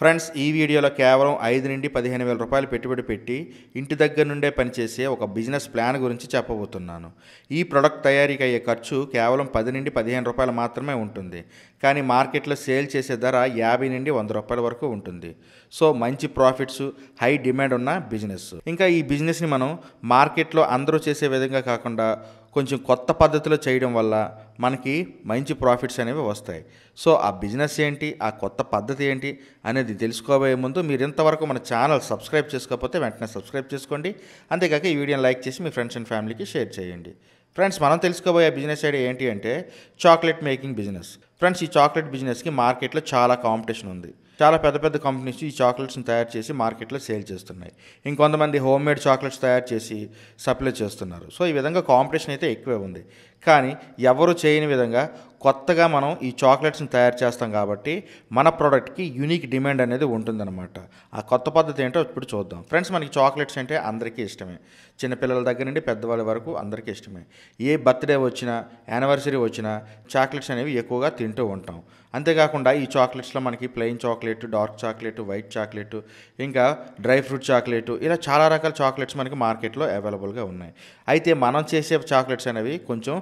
friends ఈ వీడియోలో కేవలం ఐదు నుండి పదిహేను వేల రూపాయలు పెట్టుబడి పెట్టి ఇంటి దగ్గర నుండే పనిచేసే ఒక బిజినెస్ ప్లాన్ గురించి చెప్పబోతున్నాను ఈ ప్రొడక్ట్ తయారీకి అయ్యే ఖర్చు కేవలం పది నుండి పదిహేను రూపాయలు మాత్రమే ఉంటుంది కానీ మార్కెట్లో సేల్ చేసే ధర యాభై నుండి వంద రూపాయల వరకు ఉంటుంది సో మంచి ప్రాఫిట్స్ హై డిమాండ్ ఉన్న బిజినెస్ ఇంకా ఈ బిజినెస్ని మనం మార్కెట్లో అందరూ చేసే విధంగా కాకుండా కొంచెం కొత్త పద్ధతిలో చేయడం వల్ల మనకి మంచి ప్రాఫిట్స్ అనేవి వస్తాయి సో ఆ బిజినెస్ ఏంటి ఆ కొత్త పద్ధతి ఏంటి అనేది తెలుసుకోబోయే ముందు మీరు ఇంతవరకు మన ఛానల్ సబ్స్క్రైబ్ చేసుకోకపోతే వెంటనే సబ్స్క్రైబ్ చేసుకోండి అంతేకాక ఈ వీడియోని లైక్ చేసి మీ ఫ్రెండ్స్ అండ్ ఫ్యామిలీకి షేర్ చేయండి ఫ్రెండ్స్ మనం తెలుసుకోబోయే బిజినెస్ ఐడియా ఏంటి అంటే చాక్లెట్ మేకింగ్ బిజినెస్ ఫ్రెండ్స్ ఈ చాక్లెట్ బిజినెస్కి మార్కెట్లో చాలా కాంపిటీషన్ ఉంది చాలా పెద్ద పెద్ద కంపెనీస్ ఈ చాక్లెట్స్ని తయారు చేసి మార్కెట్లో సేల్ చేస్తున్నాయి ఇంకొంతమంది హోమ్ మేడ్ చాక్లెట్స్ తయారు చేసి సప్లై చేస్తున్నారు సో ఈ విధంగా కాంపిటీషన్ అయితే ఎక్కువే ఉంది కానీ ఎవరు చేయని విధంగా కొత్తగా మనం ఈ చాక్లెట్స్ని తయారు చేస్తాం కాబట్టి మన ప్రోడక్ట్కి యూనిక్ డిమాండ్ అనేది ఉంటుందన్నమాట ఆ కొత్త పద్ధతి ఏంటో ఇప్పుడు చూద్దాం ఫ్రెండ్స్ మనకి చాక్లెట్స్ అంటే అందరికీ ఇష్టమే చిన్నపిల్లల దగ్గర నుండి పెద్దవాళ్ళ వరకు అందరికీ ఇష్టమే ఏ బర్త్డే వచ్చినా యానివర్సరీ వచ్చినా చాక్లెట్స్ అనేవి ఎక్కువగా తింటూ ఉంటాం అంతేకాకుండా ఈ చాక్లెట్స్లో మనకి plain chocolate dark chocolate white chocolate ఇంకా డ్రై ఫ్రూట్ చాక్లెట్ ఇలా చాలా రకాల చాక్లెట్స్ మనకి మార్కెట్లో అవైలబుల్గా ఉన్నాయి అయితే మనం చేసే చాక్లెట్స్ అనేవి కొంచెం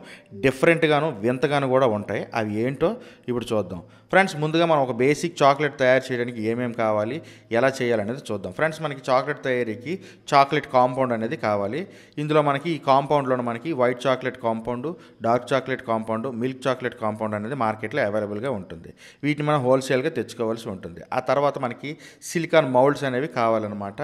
డిఫరెంట్గాను వింతగాను కూడా ఉంటాయి అవి ఏంటో ఇప్పుడు చూద్దాం ఫ్రెండ్స్ ముందుగా మనం ఒక బేసిక్ చాక్లెట్ తయారు చేయడానికి ఏమేమి కావాలి ఎలా చేయాలనేది చూద్దాం ఫ్రెండ్స్ మనకి చాక్లెట్ తయారీకి చాక్లెట్ కాంపౌండ్ అనేది కావాలి ఇందులో మనకి ఈ కాంపౌండ్లో మనకి white chocolate compound dark chocolate compound milk chocolate compound అనేది మార్కెట్లో అవైలబుల్గా ఉంటుంది వీటిని మనం హోల్సేల్గా తెచ్చుకోవాల్సి ఉంటుంది ఆ తర్వాత మనకి సిలికాన్ మౌల్డ్స్ అనేవి కావాలన్నమాట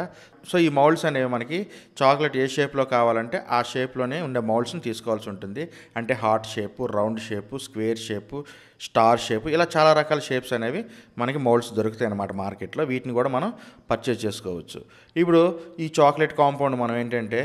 సో ఈ మౌల్డ్స్ అనేవి మనకి చాక్లెట్ ఏ షేప్లో కావాలంటే ఆ షేప్లోనే ఉండే మౌల్డ్స్ని తీసుకోవాల్సి ఉంటుంది అంటే heart shape round shape square shape star shape ఇలా చాలా రకాల షేప్స్ అనేవి మనకి మౌల్డ్స్ దొరుకుతాయి అన్నమాట మార్కెట్లో వీటిని కూడా మనం పర్చేజ్ చేసుకోవచ్చు ఇప్పుడు ఈ చాక్లెట్ కాంపౌండ్ మనం ఏంటంటే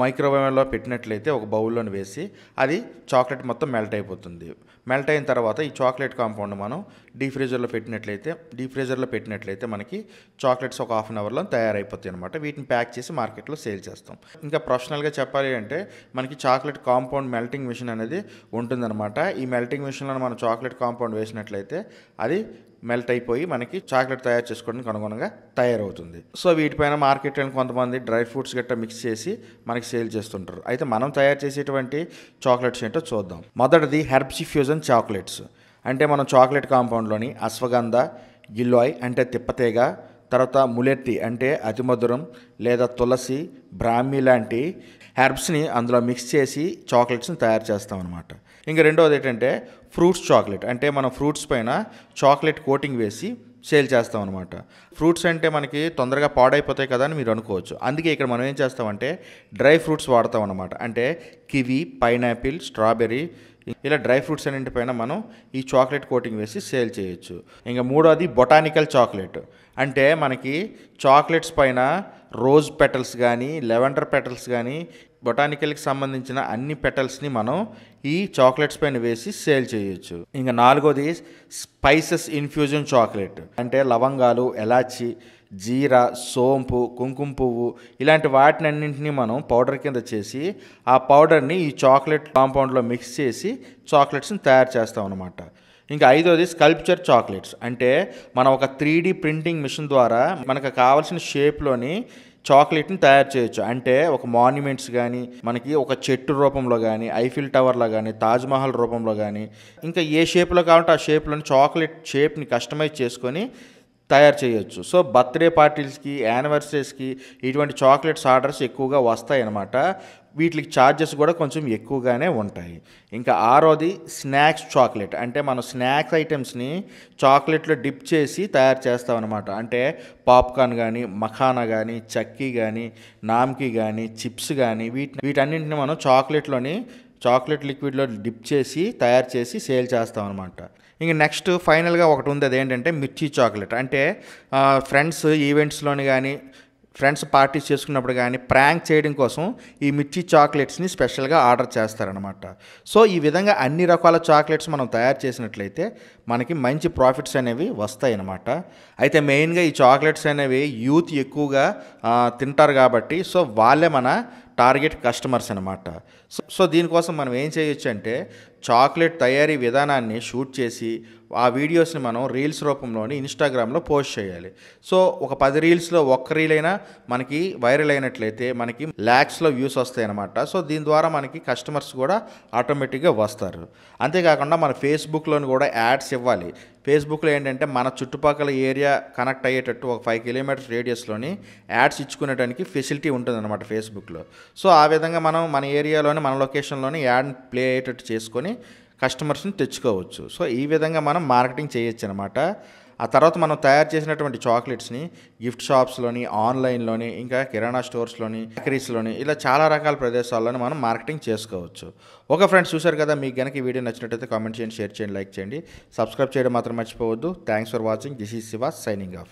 మైక్రోవేవ్లో పెట్టినట్లయితే ఒక బౌల్లోని వేసి అది చాక్లెట్ మొత్తం మెల్ట్ అయిపోతుంది మెల్ట్ అయిన తర్వాత ఈ చాక్లెట్ కాంపౌండ్ మనం డీ ఫ్రీజర్లో పెట్టినట్లయితే డీ ఫ్రీజర్లో పెట్టినట్లయితే మనకి చాక్లెట్స్ ఒక హాఫ్ అన్ అవర్లో తయారైపోతాయి అనమాట వీటిని ప్యాక్ చేసి మార్కెట్లో సేల్ చేస్తాం ఇంకా ప్రొఫెషనల్గా చెప్పాలి అంటే మనకి చాక్లెట్ కాంపౌండ్ మెల్టింగ్ మిషన్ అనేది ఉంటుందన్నమాట ఈ మెల్టింగ్ మిషన్లో మనం చాక్లెట్ కాంపౌండ్ వేసినట్లయితే అది మెల్ట్ అయిపోయి మనకి చాక్లెట్ తయారు చేసుకోవడానికి అనుగుణంగా తయారవుతుంది సో వీటిపైన మార్కెట్ కొంతమంది డ్రై ఫ్రూట్స్ గట్రా మిక్స్ చేసి మనకి సేల్ చేస్తుంటారు అయితే మనం తయారు చేసేటువంటి చాక్లెట్స్ ఏంటో చూద్దాం మొదటిది హెర్బ్స్ ఫ్యూజన్ చాక్లెట్స్ అంటే మనం చాక్లెట్ కాంపౌండ్లోని అశ్వగంధ గిల్లాయ్ అంటే తిప్పతేగ తర్వాత ములెత్తి అంటే అతిమధురం లేదా తులసి బ్రాహ్మి లాంటి హెర్బ్స్ని అందులో మిక్స్ చేసి చాక్లెట్స్ని తయారు చేస్తాం అనమాట ఇంకా రెండవది ఏంటంటే ఫ్రూట్స్ చాక్లెట్ అంటే మనం ఫ్రూట్స్ పైన చాక్లెట్ కోటింగ్ వేసి సేల్ చేస్తాం అనమాట ఫ్రూట్స్ అంటే మనకి తొందరగా పాడైపోతాయి కదా అని మీరు అనుకోవచ్చు అందుకే ఇక్కడ మనం ఏం చేస్తామంటే డ్రై ఫ్రూట్స్ వాడతాం అనమాట అంటే కివి పైనాపిల్ స్ట్రాబెర్రీ ఇలా డ్రై ఫ్రూట్స్ అన్నింటిపైన పైన మనం ఈ చాక్లెట్ కోటింగ్ వేసి సేల్ చేయొచ్చు ఇంకా మూడోది బొటానికల్ చాక్లెట్ అంటే మనకి చాక్లెట్స్ పైన రోజ్ పెటల్స్ కానీ లెవెండర్ పెటల్స్ కానీ బొటానికల్కి సంబంధించిన అన్ని పెటల్స్ని మనం ఈ చాక్లెట్స్ పైన వేసి సేల్ చేయొచ్చు ఇంకా నాలుగోది స్పైసెస్ ఇన్ఫ్యూజన్ చాక్లెట్ అంటే లవంగాలు ఎలాచి జీరా సోంపు కుంకుమ పువ్వు ఇలాంటి వాటిని అన్నింటినీ మనం పౌడర్ కింద చేసి ఆ పౌడర్ని ఈ చాక్లెట్ కాంపౌండ్లో మిక్స్ చేసి చాక్లెట్స్ని తయారు చేస్తాం అనమాట ఇంకా ఐదోది స్కల్ప్చర్ చాక్లెట్స్ అంటే మనం ఒక త్రీ ప్రింటింగ్ మిషన్ ద్వారా మనకు కావాల్సిన షేప్లోని చాక్లెట్ని తయారు చేయొచ్చు అంటే ఒక మాన్యుమెంట్స్ కానీ మనకి ఒక చెట్టు రూపంలో కానీ ఐఫిల్ టవర్లో కానీ తాజ్మహల్ రూపంలో కానీ ఇంకా ఏ షేప్లో కావాలంటే ఆ షేప్లోని చాక్లెట్ షేప్ని కస్టమైజ్ చేసుకొని తయారు చేయొచ్చు సో బర్త్డే పార్టీస్కి యానివర్సరీస్కి ఇటువంటి చాక్లెట్స్ ఆర్డర్స్ ఎక్కువగా వస్తాయన్నమాట వీటికి ఛార్జెస్ కూడా కొంచెం ఎక్కువగానే ఉంటాయి ఇంకా ఆరోది స్నాక్స్ చాక్లెట్ అంటే మనం స్నాక్స్ ఐటమ్స్ని చాక్లెట్లో డిప్ చేసి తయారు చేస్తామన్నమాట అంటే పాప్కార్న్ కానీ మఖానా కానీ చక్కీ కానీ నామ్కి కానీ చిప్స్ కానీ వీటి వీటన్నింటిని మనం చాక్లెట్లోని చాక్లెట్ లిక్విడ్లో డిప్ చేసి తయారు చేసి సేల్ చేస్తాం అనమాట ఇంక నెక్స్ట్ ఫైనల్గా ఒకటి ఉంది అదేంటంటే మిర్చి చాక్లెట్ అంటే ఫ్రెండ్స్ ఈవెంట్స్లోని కానీ ఫ్రెండ్స్ పార్టీస్ చేసుకున్నప్పుడు కానీ ప్రాంక్ చేయడం కోసం ఈ మిర్చి చాక్లెట్స్ని స్పెషల్గా ఆర్డర్ చేస్తారనమాట సో ఈ విధంగా అన్ని రకాల చాక్లెట్స్ మనం తయారు చేసినట్లయితే మనకి మంచి ప్రాఫిట్స్ అనేవి వస్తాయి అనమాట అయితే మెయిన్గా ఈ చాక్లెట్స్ అనేవి యూత్ ఎక్కువగా తింటారు కాబట్టి సో వాళ్ళే మన టార్గెట్ కస్టమర్స్ అనమాట సో దీనికోసం మనం ఏం చేయొచ్చు అంటే చాక్లెట్ తయారీ విధానాన్ని షూట్ చేసి ఆ వీడియోస్ని మనం రీల్స్ రూపంలోని ఇన్స్టాగ్రామ్లో పోస్ట్ చేయాలి సో ఒక పది రీల్స్లో ఒక్క రీల్ అయినా మనకి వైరల్ అయినట్లయితే మనకి ల్యాక్స్లో వ్యూస్ వస్తాయి అనమాట సో దీని ద్వారా మనకి కస్టమర్స్ కూడా ఆటోమేటిక్గా వస్తారు అంతేకాకుండా మన ఫేస్బుక్లోని కూడా యాడ్స్ ఇవ్వాలి ఫేస్బుక్లో ఏంటంటే మన చుట్టుపక్కల ఏరియా కనెక్ట్ అయ్యేటట్టు ఒక ఫైవ్ కిలోమీటర్స్ రేడియస్లోని యాడ్స్ ఇచ్చుకునేటానికి ఫెసిలిటీ ఉంటుందన్నమాట ఫేస్బుక్లో సో ఆ విధంగా మనం మన ఏరియాలోని మన లొకేషన్లోని యాడ్ ప్లే అయ్యేటట్టు చేసుకొని కస్టమర్స్ని తెచ్చుకోవచ్చు సో ఈ విధంగా మనం మార్కెటింగ్ చేయొచ్చు అనమాట ఆ తర్వాత మనం తయారు చేసినటువంటి చాక్లెట్స్ని గిఫ్ట్ షాప్స్లోని ఆన్లైన్లోని ఇంకా కిరాణా స్టోర్స్లోని బేకరీస్లోని ఇలా చాలా రకాల ప్రదేశాల్లోని మనం మార్కెటింగ్ చేసుకోవచ్చు ఒక ఫ్రెండ్స్ చూశారు కదా మీకు కనుక ఈ వీడియో నచ్చినట్టయితే కామెంట్ చేయండి షేర్ చేయండి లైక్ చేయండి సబ్స్క్రైబ్ చేయడం మాత్రం మర్చిపోవద్దు thanks for watching this is Shiva signing of